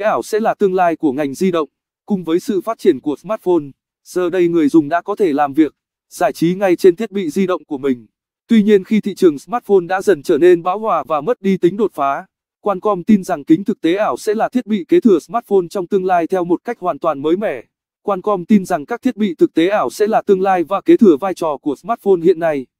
ảo sẽ là tương lai của ngành di động. Cùng với sự phát triển của smartphone, giờ đây người dùng đã có thể làm việc, giải trí ngay trên thiết bị di động của mình. Tuy nhiên khi thị trường smartphone đã dần trở nên bão hòa và mất đi tính đột phá, Qualcomm tin rằng kính thực tế ảo sẽ là thiết bị kế thừa smartphone trong tương lai theo một cách hoàn toàn mới mẻ. Qualcomm tin rằng các thiết bị thực tế ảo sẽ là tương lai và kế thừa vai trò của smartphone hiện nay.